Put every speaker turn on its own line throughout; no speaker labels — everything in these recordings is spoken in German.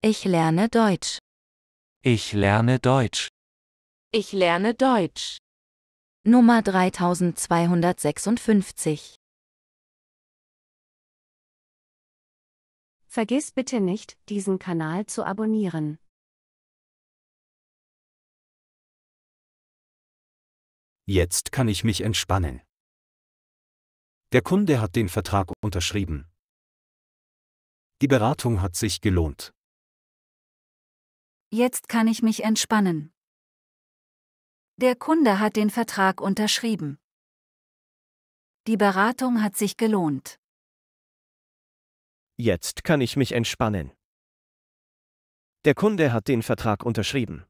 Ich lerne Deutsch.
Ich lerne Deutsch.
Ich lerne Deutsch. Nummer 3256. Vergiss bitte nicht, diesen Kanal zu abonnieren.
Jetzt kann ich mich entspannen. Der Kunde hat den Vertrag unterschrieben. Die Beratung hat sich gelohnt.
Jetzt kann ich mich entspannen. Der Kunde hat den Vertrag unterschrieben. Die Beratung hat sich gelohnt.
Jetzt kann ich mich entspannen. Der Kunde hat den Vertrag unterschrieben.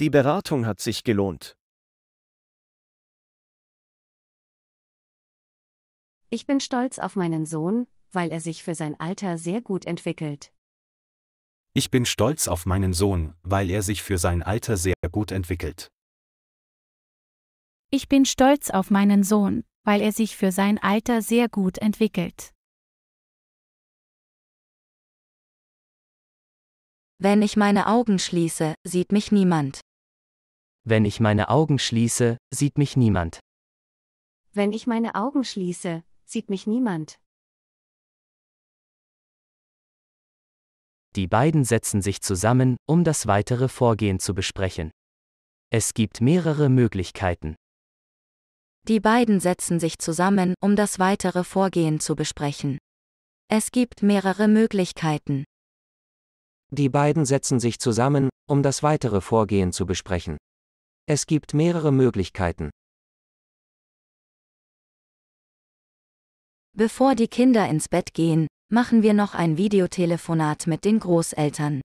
Die Beratung hat sich gelohnt.
Ich bin stolz auf meinen Sohn, weil er sich für sein Alter sehr gut entwickelt.
Ich bin stolz auf meinen Sohn, weil er sich für sein Alter sehr gut entwickelt.
Ich bin stolz auf meinen Sohn, weil er sich für sein Alter sehr gut entwickelt. Wenn ich meine Augen schließe, sieht mich niemand. Wenn ich meine Augen schließe, sieht mich niemand. Wenn ich meine Augen schließe, sieht mich niemand. Die beiden setzen
sich zusammen, um das weitere Vorgehen zu besprechen. Es gibt mehrere Möglichkeiten.
Die beiden setzen sich zusammen, um das weitere Vorgehen zu besprechen. Es gibt mehrere Möglichkeiten.
Die beiden setzen sich zusammen, um das weitere Vorgehen zu besprechen. Es gibt mehrere Möglichkeiten.
Bevor die Kinder ins Bett gehen, machen wir noch ein Videotelefonat mit den Großeltern.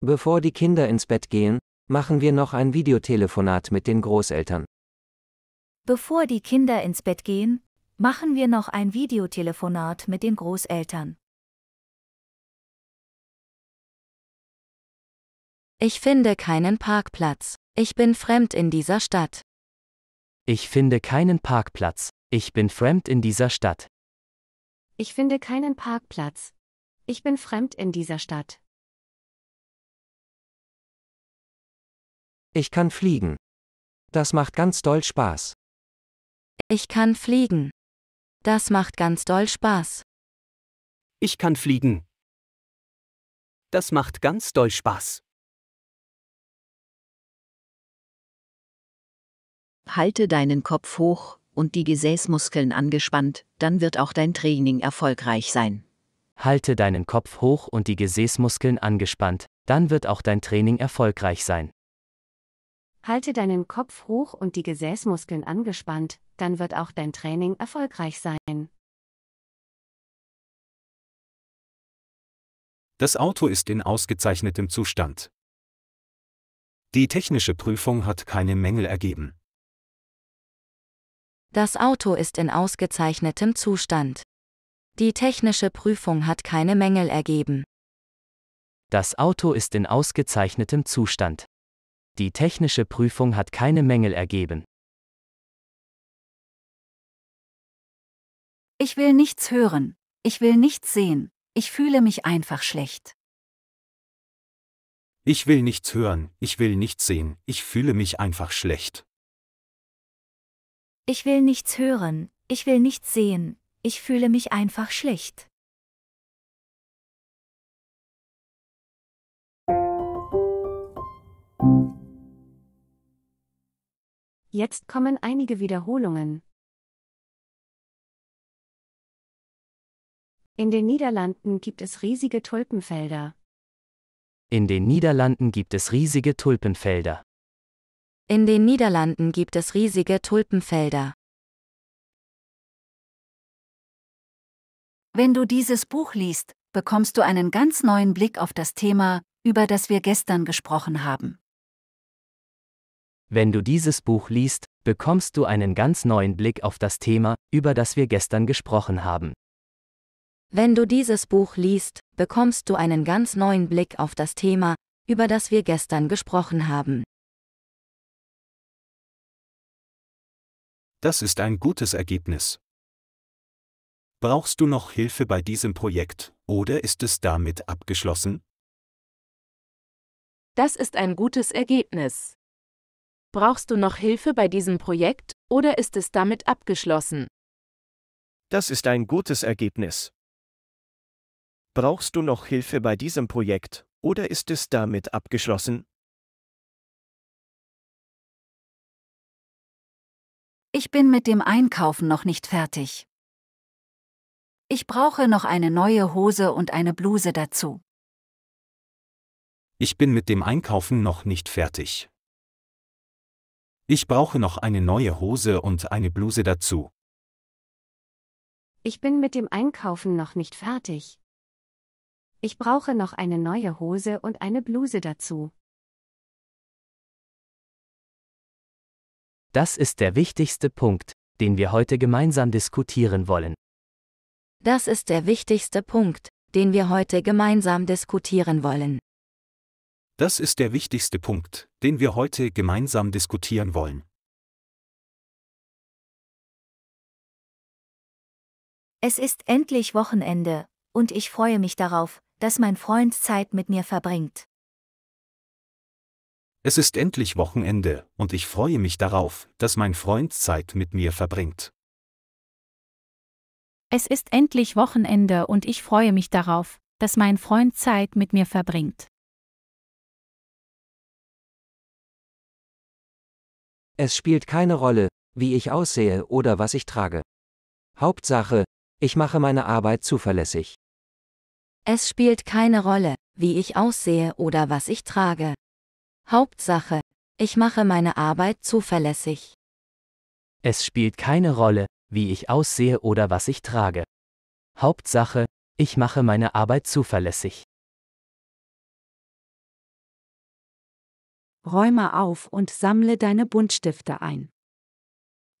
Bevor die Kinder ins Bett gehen, machen wir noch ein Videotelefonat mit den Großeltern.
Bevor die Kinder ins Bett gehen, machen wir noch ein Videotelefonat mit den Großeltern. Ich finde keinen Parkplatz. Ich bin fremd in dieser
Stadt. Ich finde keinen Parkplatz. Ich bin fremd in dieser Stadt.
Ich finde keinen Parkplatz. Ich bin fremd in dieser Stadt. Ich kann fliegen.
Das macht ganz doll Spaß.
Ich kann fliegen. Das macht ganz doll Spaß.
Ich kann fliegen. Das macht ganz doll Spaß.
Halte deinen Kopf hoch und die Gesäßmuskeln angespannt, dann wird
auch
dein Training erfolgreich sein. Halte deinen Kopf hoch und die Gesäßmuskeln angespannt, dann wird auch dein Training erfolgreich sein.
Halte deinen Kopf hoch und die Gesäßmuskeln angespannt, dann wird auch dein Training erfolgreich sein.
Das Auto ist in ausgezeichnetem Zustand. Die technische Prüfung hat keine Mängel ergeben.
Das Auto ist in ausgezeichnetem Zustand. Die technische Prüfung hat keine Mängel ergeben.
Das Auto ist in ausgezeichnetem Zustand. Die technische Prüfung hat keine Mängel
ergeben. Ich will nichts hören, ich will nichts sehen, ich fühle mich einfach schlecht.
Ich will nichts hören, ich will nichts sehen, ich fühle mich einfach schlecht.
Ich will nichts hören, ich will nichts sehen, ich fühle mich einfach schlicht. Jetzt kommen einige Wiederholungen. In den Niederlanden gibt es riesige Tulpenfelder.
In den Niederlanden gibt es riesige Tulpenfelder.
In den Niederlanden gibt es riesige Tulpenfelder. Wenn du dieses Buch liest, bekommst du einen ganz neuen Blick auf das Thema,
über das wir gestern gesprochen haben.
Wenn du dieses Buch liest, bekommst du einen ganz neuen Blick auf das Thema, über das wir gestern gesprochen haben.
Wenn du dieses Buch liest, bekommst du einen ganz neuen Blick auf
das Thema, über das wir gestern gesprochen haben.
Das ist ein gutes Ergebnis. Brauchst du noch Hilfe bei diesem Projekt oder ist es damit abgeschlossen?
Das ist ein gutes Ergebnis. Brauchst du noch Hilfe bei diesem Projekt oder ist es damit abgeschlossen?
Das ist ein gutes Ergebnis. Brauchst du noch Hilfe bei diesem Projekt oder ist es damit abgeschlossen?
Ich bin mit dem Einkaufen noch nicht fertig. Ich brauche noch eine neue Hose und eine Bluse dazu.
Ich bin mit dem Einkaufen noch nicht fertig. Ich brauche noch eine neue Hose und eine Bluse dazu.
Ich bin mit dem Einkaufen noch nicht fertig. Ich brauche noch eine neue Hose und eine Bluse dazu.
Das ist der wichtigste Punkt, den wir heute gemeinsam diskutieren wollen.
Das ist der wichtigste Punkt, den wir heute gemeinsam diskutieren wollen.
Das ist der wichtigste Punkt, den wir heute gemeinsam diskutieren wollen.
Es ist endlich Wochenende, und ich freue mich darauf, dass mein Freund Zeit mit mir
verbringt. Es ist endlich Wochenende, und ich freue mich darauf, dass mein Freund Zeit mit mir verbringt.
Es ist endlich Wochenende und ich freue mich darauf, dass mein Freund Zeit mit mir verbringt. Es
spielt keine Rolle, wie ich aussehe oder was ich trage. Hauptsache, ich mache meine Arbeit zuverlässig.
Es spielt keine Rolle, wie ich aussehe oder was ich trage. Hauptsache, ich mache meine Arbeit zuverlässig.
Es spielt keine Rolle, wie ich aussehe oder was ich trage. Hauptsache, ich mache meine Arbeit zuverlässig.
Räume auf und sammle deine Buntstifte ein.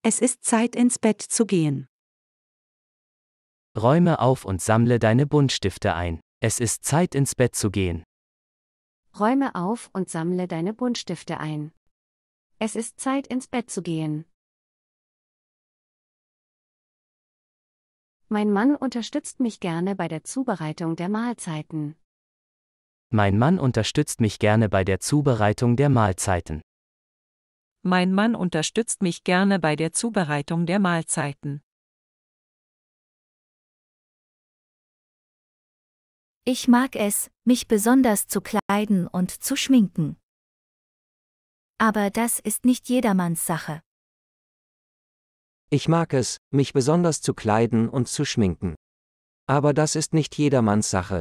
Es ist Zeit ins Bett zu gehen.
Räume auf und sammle deine Buntstifte ein. Es ist Zeit ins Bett zu gehen.
Räume auf und sammle deine Buntstifte ein. Es ist Zeit ins Bett zu gehen. Mein Mann unterstützt mich gerne bei der Zubereitung der Mahlzeiten. Mein
Mann unterstützt mich gerne bei der Zubereitung der Mahlzeiten.
Mein Mann
unterstützt mich gerne bei der Zubereitung der Mahlzeiten. Ich mag es, mich besonders zu kleiden und zu schminken. Aber das ist nicht jedermanns Sache.
Ich mag es, mich besonders zu kleiden und zu schminken. Aber das ist nicht jedermanns Sache.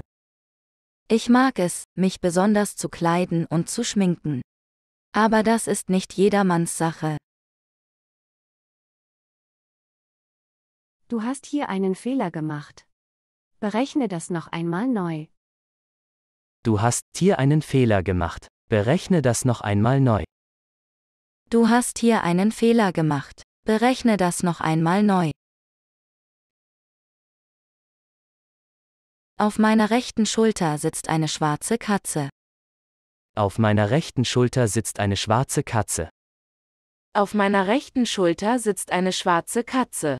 Ich mag es, mich besonders zu kleiden und zu schminken. Aber das ist nicht jedermanns Sache. Du hast hier einen Fehler gemacht. Berechne das noch einmal neu. Du hast
hier einen Fehler gemacht. Berechne das noch einmal neu.
Du hast hier einen Fehler gemacht. Berechne das noch einmal neu. Auf meiner rechten Schulter sitzt eine schwarze Katze.
Auf meiner rechten Schulter sitzt eine schwarze Katze.
Auf meiner rechten Schulter sitzt eine schwarze Katze.